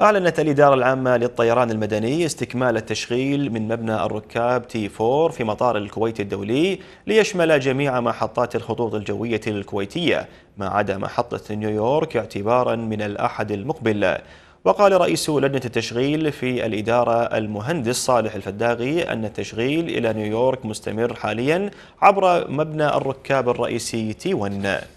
أعلنت الإدارة العامة للطيران المدني استكمال التشغيل من مبنى الركاب تي 4 في مطار الكويت الدولي ليشمل جميع محطات الخطوط الجوية الكويتية ما عدا محطة نيويورك اعتبارا من الأحد المقبل وقال رئيس لجنة التشغيل في الإدارة المهندس صالح الفداغي أن التشغيل إلى نيويورك مستمر حاليا عبر مبنى الركاب الرئيسي تي 1